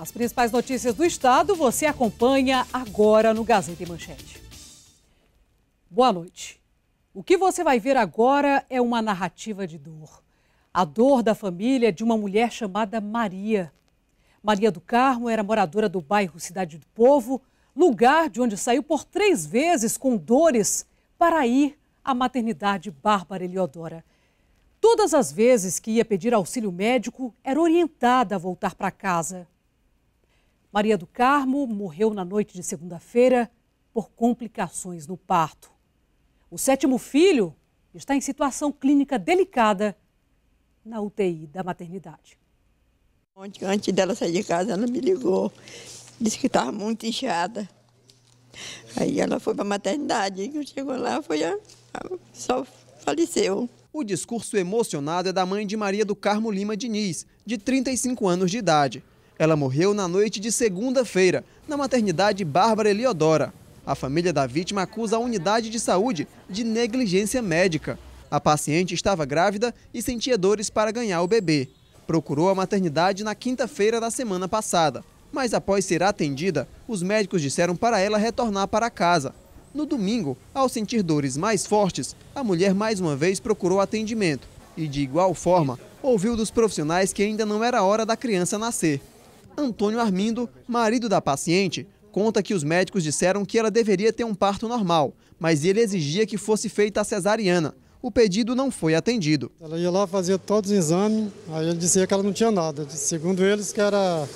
As principais notícias do estado você acompanha agora no Gazeta e Manchete. Boa noite. O que você vai ver agora é uma narrativa de dor. A dor da família de uma mulher chamada Maria. Maria do Carmo era moradora do bairro Cidade do Povo, lugar de onde saiu por três vezes com dores para ir à maternidade Bárbara Eliodora. Todas as vezes que ia pedir auxílio médico, era orientada a voltar para casa. Maria do Carmo morreu na noite de segunda-feira por complicações no parto. O sétimo filho está em situação clínica delicada na UTI da maternidade. Ontem, antes dela sair de casa, ela me ligou. Disse que estava muito inchada. Aí ela foi para a maternidade. E chegou lá, foi a... só faleceu. O discurso emocionado é da mãe de Maria do Carmo Lima Diniz, de 35 anos de idade. Ela morreu na noite de segunda-feira, na maternidade Bárbara Eliodora. A família da vítima acusa a unidade de saúde de negligência médica. A paciente estava grávida e sentia dores para ganhar o bebê. Procurou a maternidade na quinta-feira da semana passada, mas após ser atendida, os médicos disseram para ela retornar para casa. No domingo, ao sentir dores mais fortes, a mulher mais uma vez procurou atendimento e, de igual forma, ouviu dos profissionais que ainda não era hora da criança nascer. Antônio Armindo, marido da paciente, conta que os médicos disseram que ela deveria ter um parto normal, mas ele exigia que fosse feita a cesariana. O pedido não foi atendido. Ela ia lá fazer todos os exames, aí ele dizia que ela não tinha nada. Segundo eles, que era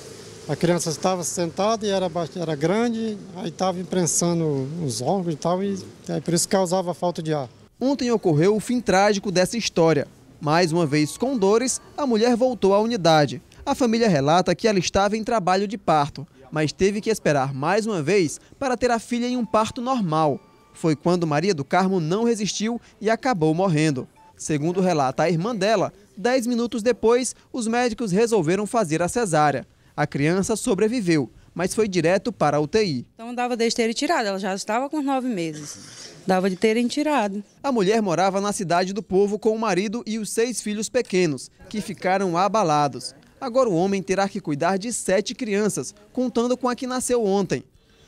a criança estava sentada e era, era grande, aí estava imprensando os órgãos e tal, e aí é, por isso causava falta de ar. Ontem ocorreu o fim trágico dessa história. Mais uma vez com dores, a mulher voltou à unidade. A família relata que ela estava em trabalho de parto, mas teve que esperar mais uma vez para ter a filha em um parto normal. Foi quando Maria do Carmo não resistiu e acabou morrendo. Segundo relata a irmã dela, dez minutos depois, os médicos resolveram fazer a cesárea. A criança sobreviveu, mas foi direto para a UTI. Então dava de terem tirado, ela já estava com nove meses. Dava de terem tirado. A mulher morava na cidade do povo com o marido e os seis filhos pequenos, que ficaram abalados. Agora o homem terá que cuidar de sete crianças, contando com a que nasceu ontem.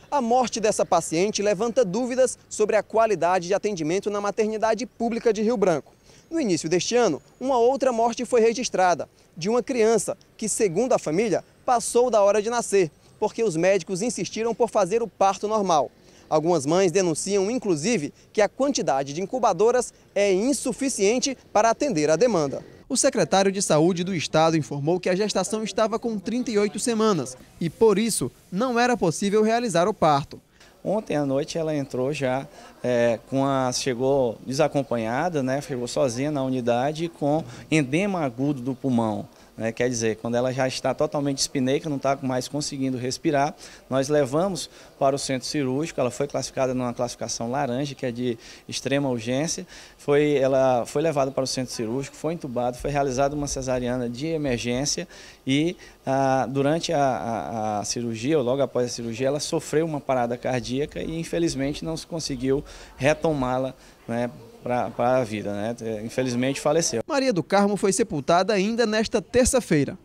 A morte dessa paciente levanta dúvidas sobre a qualidade de atendimento na maternidade pública de Rio Branco. No início deste ano, uma outra morte foi registrada, de uma criança que, segundo a família, passou da hora de nascer, porque os médicos insistiram por fazer o parto normal. Algumas mães denunciam, inclusive, que a quantidade de incubadoras é insuficiente para atender a demanda. O secretário de Saúde do Estado informou que a gestação estava com 38 semanas e, por isso, não era possível realizar o parto. Ontem à noite ela entrou já, é, com a, chegou desacompanhada, né, chegou sozinha na unidade com endema agudo do pulmão. Né? Quer dizer, quando ela já está totalmente espineica, não está mais conseguindo respirar, nós levamos para o centro cirúrgico, ela foi classificada numa classificação laranja, que é de extrema urgência, foi, ela foi levada para o centro cirúrgico, foi entubada, foi realizada uma cesariana de emergência e ah, durante a, a, a cirurgia, ou logo após a cirurgia, ela sofreu uma parada cardíaca e infelizmente não se conseguiu retomá-la né, para a vida. Né? Infelizmente faleceu. Maria do Carmo foi sepultada ainda nesta terça-feira.